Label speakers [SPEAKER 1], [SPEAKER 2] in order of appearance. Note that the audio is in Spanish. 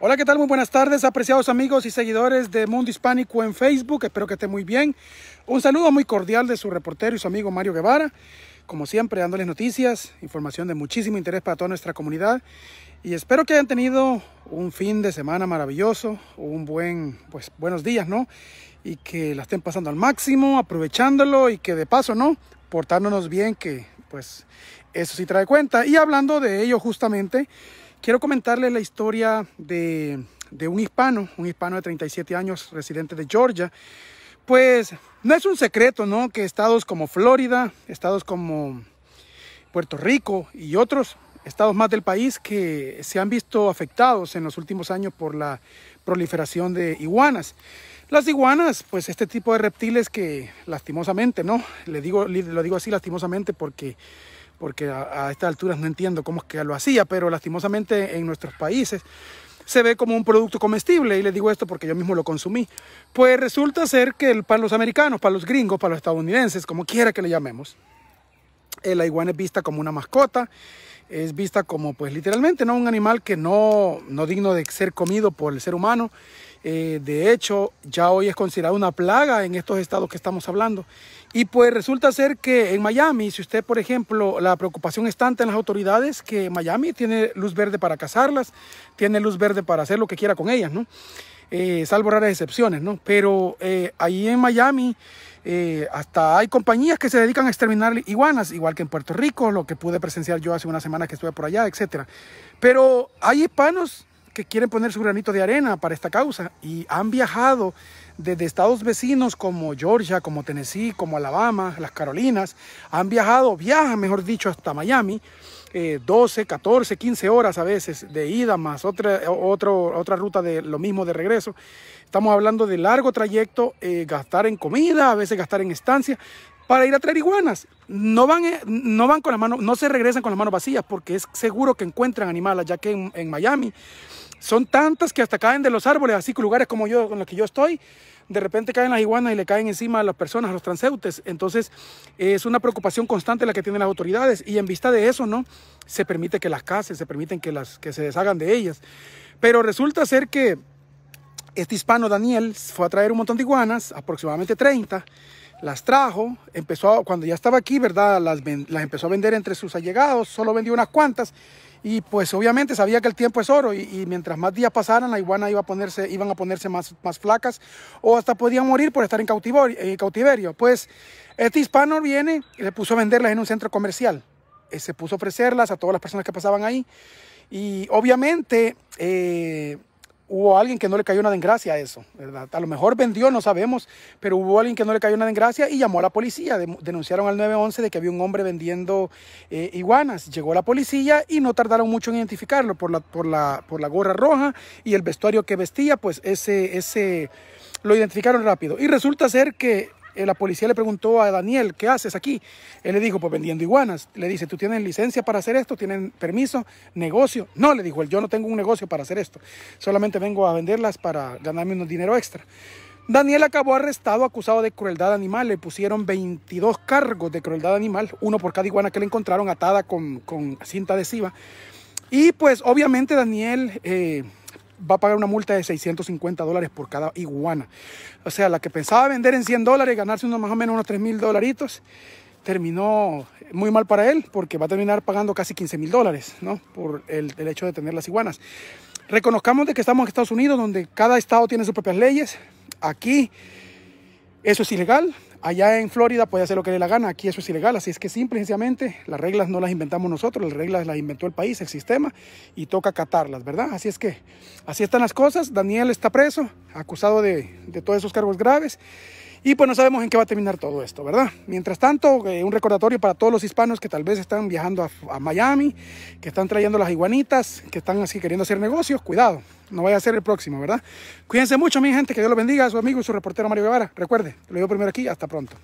[SPEAKER 1] Hola, ¿qué tal? Muy buenas tardes, apreciados amigos y seguidores de Mundo Hispánico en Facebook. Espero que esté muy bien. Un saludo muy cordial de su reportero y su amigo Mario Guevara. Como siempre, dándoles noticias, información de muchísimo interés para toda nuestra comunidad. Y espero que hayan tenido un fin de semana maravilloso, un buen, pues buenos días, ¿no? Y que la estén pasando al máximo, aprovechándolo y que de paso, ¿no? Portándonos bien, que pues eso sí trae cuenta. Y hablando de ello justamente Quiero comentarle la historia de, un hispano, un hispano de 37 años, residente de Georgia. Pues no es un secreto, ¿no? Que estados como Florida, estados como Puerto Rico y otros estados más del país que se han visto afectados en los últimos años por la proliferación de iguanas. Las iguanas, pues este tipo de reptiles que lastimosamente, ¿no? Le digo, lo digo así lastimosamente porque porque a, estas alturas no entiendo cómo es que lo hacía, pero lastimosamente en nuestros países se ve como un producto comestible. Y le digo esto porque yo mismo lo consumí. Pues resulta ser que para los americanos, para los gringos, para los estadounidenses, como quiera que le llamemos, el iguana es vista como una mascota, es vista como pues literalmente no un animal que no, no digno de ser comido por el ser humano. Eh, de hecho, ya hoy es considerada una plaga en estos estados que estamos hablando. Y pues resulta ser que en Miami, si usted, por ejemplo, la preocupación es tanta en las autoridades que Miami tiene luz verde para cazarlas, tiene luz verde para hacer lo que quiera con ellas, ¿no? Eh, salvo raras excepciones, ¿no? Pero eh, ahí en Miami eh, hasta hay compañías que se dedican a exterminar iguanas, igual que en Puerto Rico, lo que pude presenciar yo hace unas semanas que estuve por allá, etcétera Pero hay hispanos que quieren poner su granito de arena para esta causa y han viajado desde estados vecinos como Georgia, como Tennessee, como Alabama, las Carolinas, han viajado, viajan, mejor dicho, hasta Miami 12, 14, 15 horas a veces de ida más otra, otra ruta de lo mismo de regreso. Estamos hablando de largo trayecto, eh, gastar en comida, a veces gastar en estancia para ir a traer iguanas. No van, eh, no van con las manos, no se regresan con las manos vacías porque es seguro que encuentran animales, ya que en Miami son tantas que hasta caen de los árboles, así que lugares como yo, en los que yo estoy, de repente caen las iguanas y le caen encima a las personas, a los transeúntes. Entonces, es una preocupación constante la que tienen las autoridades y en vista de eso, ¿no? Se permite que las casen, se permiten que, las, que se deshagan de ellas. Pero resulta ser que este hispano Daniel fue a traer un montón de iguanas, aproximadamente 30, las trajo, empezó, cuando ya estaba aquí, ¿verdad? Las, las empezó a vender entre sus allegados, solo vendió unas cuantas y pues obviamente sabía que el tiempo es oro y, mientras más días pasaran, la iguana iba a ponerse, iban a ponerse más, más flacas o hasta podían morir por estar en cautiverio, Pues este hispano viene y le puso a venderlas en un centro comercial. Eh, se puso a ofrecerlas a todas las personas que pasaban ahí. Y obviamente eh, hubo alguien que no le cayó una gracia a eso, ¿verdad? A lo mejor vendió, no sabemos, pero hubo alguien que no le cayó una gracia y llamó a la policía. Denunciaron al 911 de que había un hombre vendiendo eh, iguanas. Llegó la policía y no tardaron mucho en identificarlo por la, por la, por la gorra roja y el vestuario que vestía, pues ese, ese lo identificaron rápido. Y resulta ser que eh, la policía le preguntó a Daniel, ¿qué haces aquí? Él le dijo, pues vendiendo iguanas. Le dice, ¿tú tienes licencia para hacer esto? ¿Tienen permiso? ¿Negocio? No, le dijo él, yo no tengo un negocio para hacer esto. Solamente vengo a venderlas para ganarme unos dinero extra. Daniel acabó arrestado acusado de crueldad animal. Le pusieron 22 cargos de crueldad animal, uno por cada iguana que le encontraron atada con, cinta adhesiva. Y pues obviamente Daniel eh, va a pagar una multa de 650 dólares por cada iguana. O sea, la que pensaba vender en 100 dólares, y ganarse unos más o menos unos 3 mil dolaritos, terminó muy mal para él porque va a terminar pagando casi 15 mil dólares, ¿no? Por el, hecho de tener las iguanas. Reconozcamos de que estamos en Estados Unidos, donde cada estado tiene sus propias leyes. Aquí eso es ilegal, Allá en Florida puede hacer lo que le dé la gana, aquí eso es ilegal, así es que simple y sencillamente las reglas no las inventamos nosotros, las reglas las inventó el país, el sistema, y toca catarlas, ¿verdad? Así es que así están las cosas, Daniel está preso, acusado de todos esos cargos graves, y pues no sabemos en qué va a terminar todo esto, ¿verdad? Mientras tanto, eh, un recordatorio para todos los hispanos que tal vez están viajando a, Miami, que están trayendo las iguanitas, que están así queriendo hacer negocios, cuidado, no vaya a ser el próximo, ¿verdad? Cuídense mucho, mi gente, que Dios los bendiga, su amigo y su reportero Mario Guevara. Recuerde, lo digo primero aquí, hasta pronto.